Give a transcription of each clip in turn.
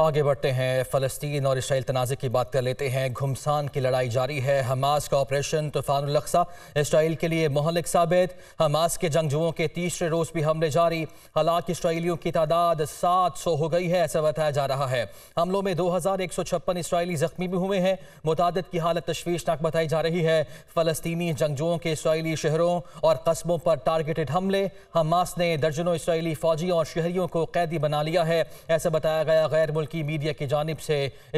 आगे बढ़ते हैं फ़लस्तीन और इसराइल तनाज़े की बात कर लेते हैं घुमसान की लड़ाई जारी है हमास का ऑपरेशन तूफ़ानसा इसराइल के लिए मोहलिक साबित हमास के जंगजुओं के तीसरे रोज़ भी हमले जारी हालांकि इसराइलियों की तादाद सात सौ हो गई है ऐसा बताया जा रहा है हमलों में दो हज़ार एक सौ छप्पन इसराइली ज़ख्मी भी हुए हैं मुतद की हालत तशवीशनाक बताई जा रही है फ़लस्तनी जंगजुओं के इसराइली शहरों और कस्बों पर टारगेटेड हमले हमास ने दर्जनों इसराइली फ़ौजियों और शहरीों को कैदी बना लिया है ऐसा बताया गया गैर मुल्की मीडिया की जानब से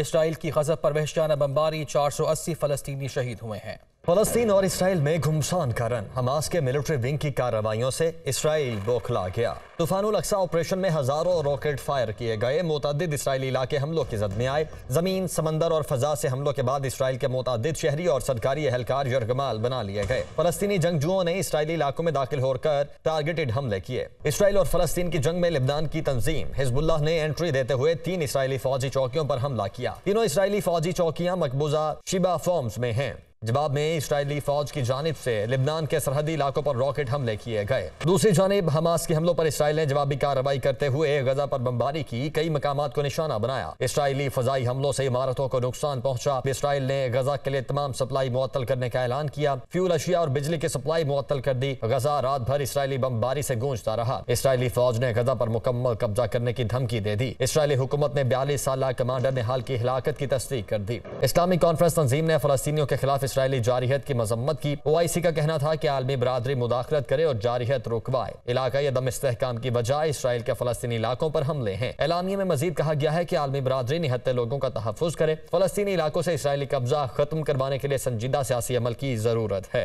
इसराइल की गजब पर वहशाना बम्बारी चार सौ अस्सी फलस्तनी शहीद हुए हैं फलस्तीन और इसराइल में घुमसान कारण हमास के मिलिट्री विंग की कार्रवाइयों से इसराइल बौखला गया तूफान अक्सा ऑपरेशन में हजारों रॉकेट फायर किए गए मुतद इसराइली इलाके हमलों की जद में आए जमीन समंदर और फजा से हमलों के बाद इसराइल के मुतद शहरी और सरकारी एहलकार यरगमाल बना लिए गए फलस्तनी जंगजुओं ने इसराइली इलाकों में दाखिल होकर टारगेटेड हमले किए इसराइल और फलस्तीन की जंग में लिबनान की तंजीम हिजबुल्ला ने एंट्री देते हुए तीन इसराइली फौजी चौकियों पर हमला किया तीनों इसराइली फौजी चौकियाँ मकबूजा शिबा फॉर्म्स में हैं जवाब में इसराइली फौज की जानब से लिबनान के सरहदी इलाकों पर रॉकेट हमले किए गए दूसरी जानब हमास के हमलों पर इसराइल ने जवाबी कार्रवाई करते हुए गजा पर बमबारी की कई मकाम को निशाना बनाया इसराइली फजाई हमलों से इमारतों को नुकसान पहुंचा इसराइल ने गजा के लिए तमाम सप्लाई मुअतल करने का ऐलान किया फ्यूल अशिया और बिजली की सप्लाई मुअतल कर दी गजा रात भर इसराइली बमबारी से गूंजता रहा इसराइली फौज ने गजा पर मुकम्मल कब्जा करने की धमकी दे दी इसराइली हुकूमत ने बयालीस साल कमांडर ने हाल की हिलाकत की तस्दीक कर दी इस्लामिक कॉन्फ्रेंस तंजीम ने फलस्तियों के खिलाफ इसराइली जारहत की मजम्मत की ओ आई सी का कहना था कि आलमी बरदरी मुदाखलत करे और जारहत रुकवाए इलाकाई दम इसकाम की बजाय इसराइल के फलस्तनी इलाकों पर हमले हैं एलानिया में मजीद कहा गया है की आलमी बरदरी निहत्ते लोगों का तहफ़ करे फलस्तनी इलाकों से इसराइली कब्जा खत्म करवाने के लिए संजीदा सियासी अमल की जरूरत है